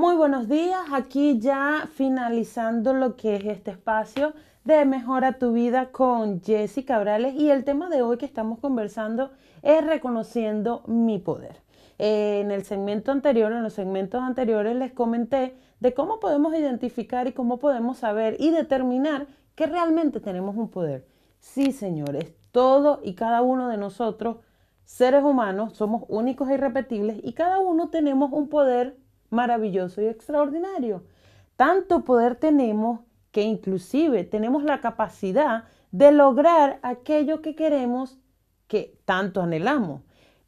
Muy buenos días, aquí ya finalizando lo que es este espacio de Mejora tu Vida con jessica Cabrales y el tema de hoy que estamos conversando es reconociendo mi poder. Eh, en el segmento anterior, en los segmentos anteriores les comenté de cómo podemos identificar y cómo podemos saber y determinar que realmente tenemos un poder. Sí, señores, todo y cada uno de nosotros, seres humanos, somos únicos e irrepetibles y cada uno tenemos un poder maravilloso y extraordinario. Tanto poder tenemos que inclusive tenemos la capacidad de lograr aquello que queremos, que tanto anhelamos.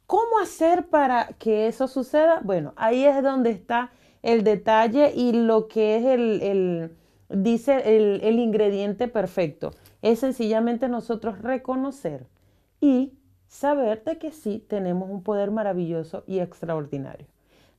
¿Cómo hacer para que eso suceda? Bueno, ahí es donde está el detalle y lo que es el, el dice el, el ingrediente perfecto. Es sencillamente nosotros reconocer y saber de que sí tenemos un poder maravilloso y extraordinario.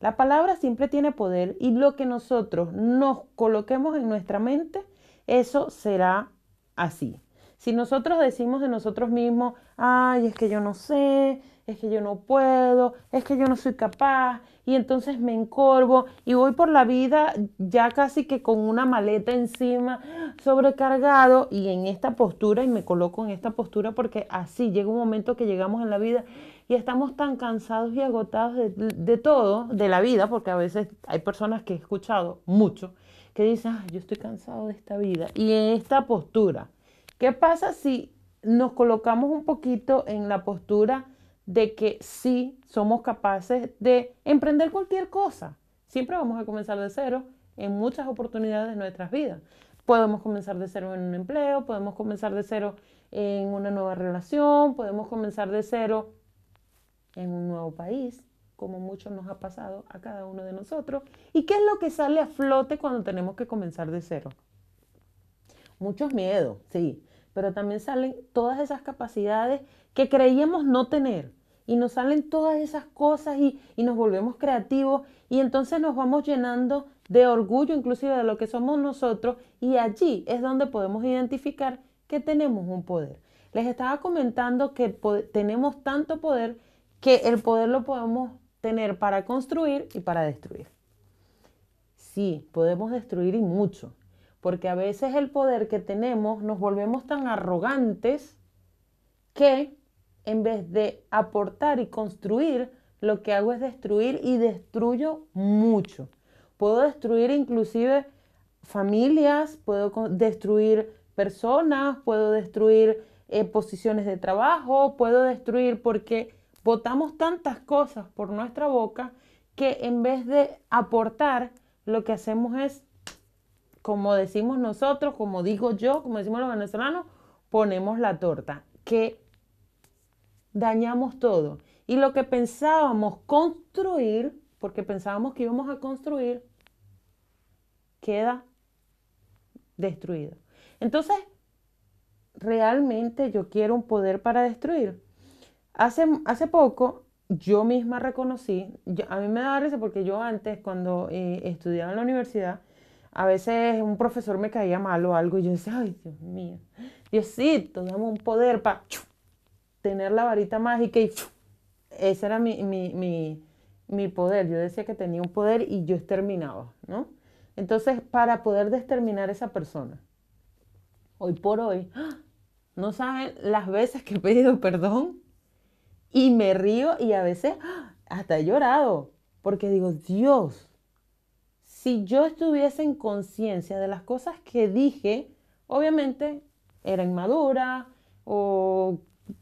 La palabra siempre tiene poder y lo que nosotros nos coloquemos en nuestra mente, eso será así. Si nosotros decimos de nosotros mismos, ay, es que yo no sé, es que yo no puedo, es que yo no soy capaz, y entonces me encorvo y voy por la vida ya casi que con una maleta encima, sobrecargado y en esta postura, y me coloco en esta postura porque así llega un momento que llegamos en la vida y estamos tan cansados y agotados de, todo, de la vida, porque a veces hay personas que he escuchado mucho que dicen, yo estoy cansado de esta vida y en esta postura. ¿Qué pasa si nos colocamos un poquito en la postura de que sí somos capaces de emprender cualquier cosa. Siempre vamos a comenzar de cero en muchas oportunidades de nuestras vidas. Podemos comenzar de cero en un empleo, podemos comenzar de cero en una nueva relación, podemos comenzar de cero en un nuevo país, como mucho nos ha pasado a cada uno de nosotros. ¿Y qué es lo que sale a flote cuando tenemos que comenzar de cero? Muchos miedos, sí pero también salen todas esas capacidades que creíamos no tener. Y nos salen todas esas cosas y, y, nos volvemos creativos y entonces nos vamos llenando de orgullo inclusive de lo que somos nosotros y allí es donde podemos identificar que tenemos un poder. Les estaba comentando que tenemos tanto poder que el poder lo podemos tener para construir y para destruir. Sí, podemos destruir y mucho, porque a veces el poder que tenemos nos volvemos tan arrogantes que en vez de aportar y construir, lo que hago es destruir y destruyo mucho. Puedo destruir inclusive familias, puedo destruir personas, puedo destruir eh, posiciones de trabajo, puedo destruir porque votamos tantas cosas por nuestra boca que en vez de aportar, lo que hacemos es como decimos nosotros, como digo yo, como decimos los venezolanos, ponemos la torta, que dañamos todo. Y lo que pensábamos construir, porque pensábamos que íbamos a construir, queda destruido. Entonces, realmente yo quiero un poder para destruir. Hace, poco yo misma reconocí, a mí me da risa porque yo antes cuando eh, estudiaba en la universidad, a veces un profesor me caía mal o algo y yo decía, ay, Dios mío, Diosito, dame un poder para tener la varita mágica y ese era mi, poder. Yo decía que tenía un poder y yo exterminaba, ¿no? Entonces, para poder exterminar a esa persona, hoy por hoy, no saben las veces que he pedido perdón y me río y a veces hasta he llorado porque digo, Dios, si yo estuviese en conciencia de las cosas que dije, obviamente era inmadura o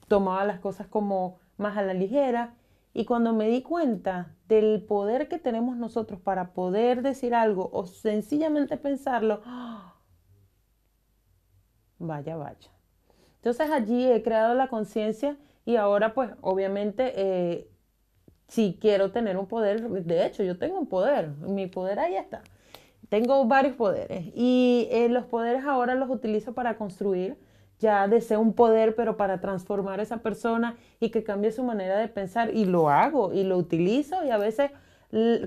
tomaba las cosas como más a la ligera. Y cuando me di cuenta del poder que tenemos nosotros para poder decir algo o sencillamente pensarlo, ¡ah! vaya, vaya. Entonces allí he creado la conciencia y ahora pues obviamente eh, si quiero tener un poder, de hecho yo tengo un poder, mi poder ahí está. Tengo varios poderes y eh, los poderes ahora los utilizo para construir. Ya deseo un poder, pero para transformar a esa persona y que cambie su manera de pensar y lo hago y lo utilizo y a veces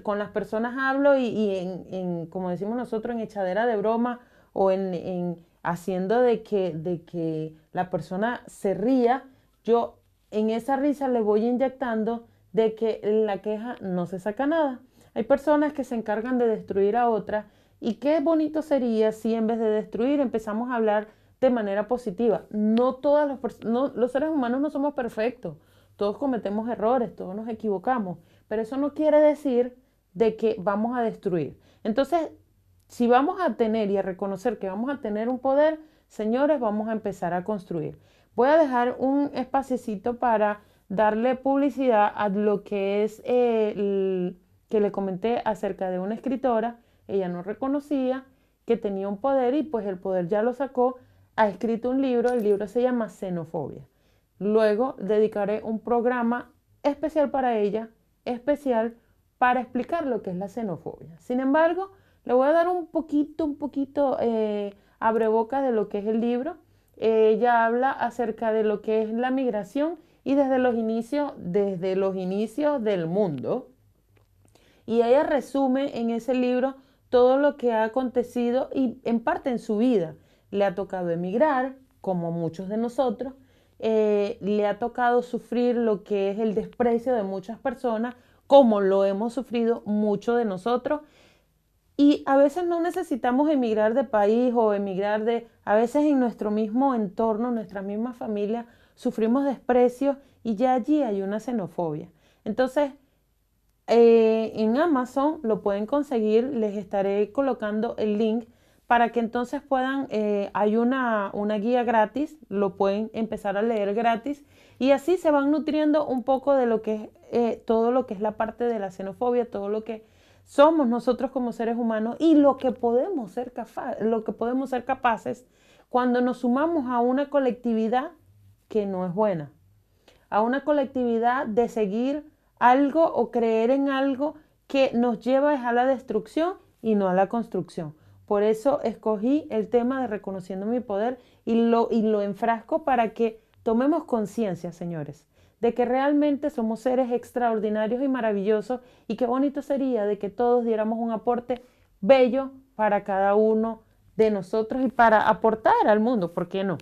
con las personas hablo y, en, como decimos nosotros, en echadera de broma o en, haciendo de que, de que la persona se ría, yo en esa risa le voy inyectando de que en la queja no se saca nada. Hay personas que se encargan de destruir a otras y qué bonito sería si en vez de destruir empezamos a hablar de manera positiva. No todas las no, los seres humanos no somos perfectos. Todos cometemos errores, todos nos equivocamos, pero eso no quiere decir de que vamos a destruir. Entonces, si vamos a tener y a reconocer que vamos a tener un poder, señores, vamos a empezar a construir. Voy a dejar un espacito para darle publicidad a lo que es eh, que le comenté acerca de una escritora, ella no reconocía que tenía un poder y pues el poder ya lo sacó, ha escrito un libro, el libro se llama Xenofobia. Luego dedicaré un programa especial para ella, especial para explicar lo que es la xenofobia. Sin embargo, le voy a dar un poquito, un poquito eh, abre boca de lo que es el libro. Eh, ella habla acerca de lo que es la migración y desde los inicios, desde los inicios del mundo. Y ella resume en ese libro todo lo que ha acontecido y en parte en su vida. Le ha tocado emigrar, como muchos de nosotros, eh, le ha tocado sufrir lo que es el desprecio de muchas personas, como lo hemos sufrido muchos de nosotros. Y a veces no necesitamos emigrar de país o emigrar de, a veces en nuestro mismo entorno, nuestra misma familia, sufrimos desprecio y ya allí hay una xenofobia. Entonces, eh, en Amazon lo pueden conseguir, les estaré colocando el link para que entonces puedan, eh, hay una, guía gratis, lo pueden empezar a leer gratis y así se van nutriendo un poco de lo que es eh, todo lo que es la parte de la xenofobia, todo lo que somos nosotros como seres humanos y lo que podemos ser, lo que podemos ser capaces cuando nos sumamos a una colectividad que no es buena, a una colectividad de seguir algo o creer en algo que nos lleva a la destrucción y no a la construcción. Por eso escogí el tema de reconociendo mi poder y lo, y lo enfrasco para que tomemos conciencia, señores, de que realmente somos seres extraordinarios y maravillosos y qué bonito sería de que todos diéramos un aporte bello para cada uno de nosotros y para aportar al mundo, ¿por qué no?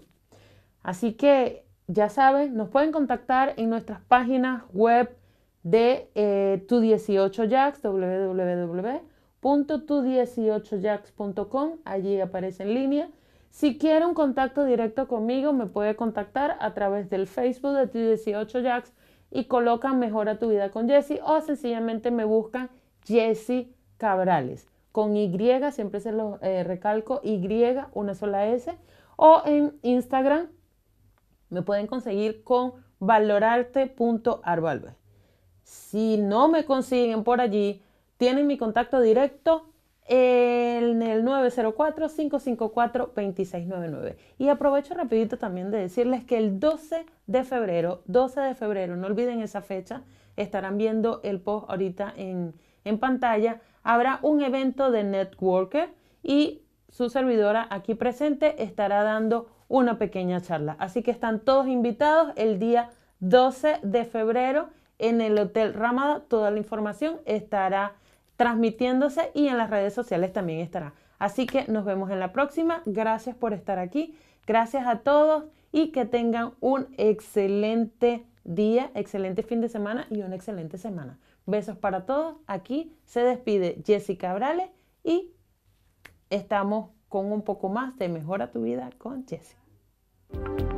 Así que ya saben, nos pueden contactar en nuestras páginas web de eh, tu 18 jacks wwwtu 18 Allí aparece en línea. Si quieren un contacto directo conmigo, me puede contactar a través del Facebook de tu 18 jax y colocan Mejora tu vida con Jesse o sencillamente me buscan Jesse Cabrales. Con Y, siempre se lo eh, recalco, Y, una sola S. O en Instagram, me pueden conseguir con valorarte.arvalve. Si no me consiguen por allí, tienen mi contacto directo en el 904-554-2699. Y aprovecho rapidito también de decirles que el 12 de febrero, 12 de febrero, no olviden esa fecha, estarán viendo el post ahorita en, en pantalla, habrá un evento de Networker y su servidora aquí presente estará dando una pequeña charla. Así que están todos invitados el día 12 de febrero en el Hotel Ramada. Toda la información estará transmitiéndose y en las redes sociales también estará. Así que nos vemos en la próxima. Gracias por estar aquí. Gracias a todos y que tengan un excelente día, excelente fin de semana y una excelente semana. Besos para todos. Aquí se despide Jessica Brales y estamos con un poco más de Mejora tu vida con Jessica. you.